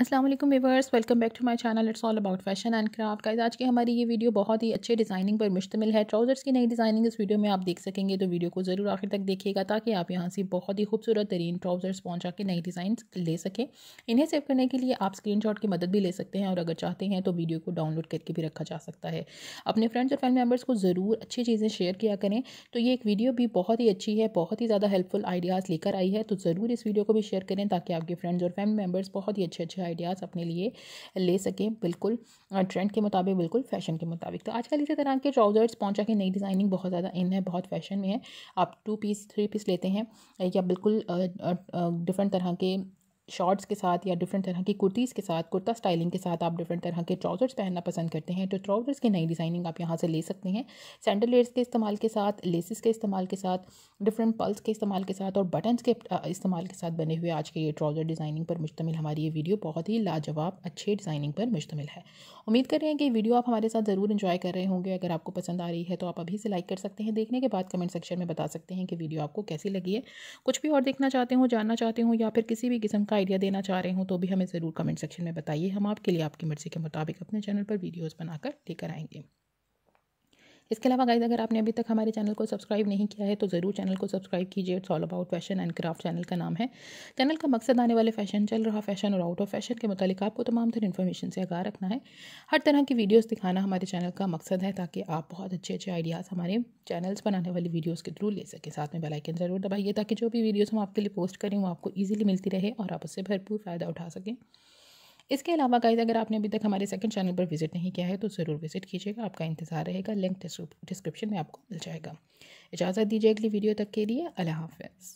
Aslam viewers welcome back to my channel it's all about fashion and craft guys आज की हमारी ये video बहुत ही अच्छे डिज़ाइनिंग पर मुश्तमिल है ट्राउज़र्स की नई डिज़ाइनिंग इस वीडियो में आप देख सकेंगे तो वीडियो को ज़रूर आखिर तक देखिएगा ताकि आप यहाँ से बहुत ही खूबसूरत तरीन ट्राउज़र्स पहुँचा के नई डिज़ाइन ले सकें इन्हें सेव करने के लिए आप स्क्रीन की मदद भी ले सकते हैं और अगर चाहते हैं तो वीडियो को डाउनलोड करके भी रखा जा सकता है अपने फ्रेंड्स और फैमिली मेम्बर्स को ज़रूर अच्छी चीज़ें शेयर किया करें तो ये एक वीडियो भी बहुत ही अच्छी है बहुत ही ज़्यादा हेल्पफुल आइडियाज़ लेकर आई है तो ज़रूर इस वीडियो को भी शेयर करें ताकि आपके फ्रेंड्स और फैमिली मेम्बर्स बहुत ही अच्छे अच्छे आइडियाज़ अपने लिए ले सकें बिल्कुल ट्रेंड के मुताबिक बिल्कुल फैशन के मुताबिक तो आजकल इसी तरह के ट्राउज़र्स पहुँचा के नई डिज़ाइनिंग बहुत ज़्यादा इन है बहुत फैशन में है आप टू पीस थ्री पीस लेते हैं या बिल्कुल डिफरेंट तरह के शॉर्ट्स के साथ या डिफरेंट तरह की कुर्तीज़ के साथ कुर्ता स्टाइलिंग के साथ आप डिफरेंट तरह के ट्राउज़र्स पहनना पसंद करते हैं तो ट्राउज़र्स की नई डिज़ाइनिंग आप यहाँ से ले सकते हैं सैंडल लेयर्स के इस्तेमाल के साथ लेसिस के इस्तेमाल के साथ डिफरेंट पल्स के इस्तेमाल के साथ और बटन्स के इस्तेमाल के साथ बने हुए आज के ये ट्राउज़र डिज़ाइनिंग पर मुश्तमिल हमारी ये वीडियो बहुत ही लाजवाब अच्छे डिज़ाइनिंग पर मुश्तमिल है उम्मीद कर रहे हैं कि वीडियो आप हमारे साथ ज़रूर इन्जॉय कर रहे होंगे अगर आपको पसंद आ रही है तो आप अभी से लाइक कर सकते हैं देखने के बाद कमेंट सेक्शन में बता सकते हैं कि वीडियो आपको कैसी लगी है कुछ भी और देखना चाहते हो जानना चाहते हो या फिर किसी भी किस्म का का आइडिया देना चाह रहे हो तो भी हमें ज़रूर कमेंट सेक्शन में बताइए हम आपके लिए आपकी मर्ज़ी के मुताबिक अपने चैनल पर वीडियोज़ बनाकर लेकर आएंगे इसके अलावा गाइज अगर आपने अभी तक हमारे चैनल को सब्सक्राइब नहीं किया है तो ज़रूर चैनल को सब्सक्राइब कीजिए it's all about fashion and craft channel का नाम है चैनल का मकसद आने वाले फैशन चल रहा फैशन और आउट ऑफ फैशन के मुतालिक आपको तमाम तरह इन्फॉर्मेशन से आगा रखना है हर तरह की वीडियोज़ दिखाना हमारे चैनल का मकसद है ताकि आप बहुत अच्छे अच्छे आइडियाज़ हमारे चैनल्स बनाने वाली वीडियोज़ के थ्रू ले सकें साथ में बेलाइकन ज़रूर दबाइए ताकि जो भी वीडियोज़ हम आपके लिए पोस्ट करें वो आपको ईजिली मिलती रहे और आप उससे भरपूर फ़ायदा उठा सकें इसके अलावा गाइज अगर आपने अभी तक हमारे सेकंड चैनल पर विजिट नहीं किया है तो ज़रूर विजिट कीजिएगा आपका इंतजार रहेगा लिंक डिस्क्रिप्शन में आपको मिल जाएगा इजाज़त दीजिए अगली वीडियो तक के लिए अल्लाह हाफिज़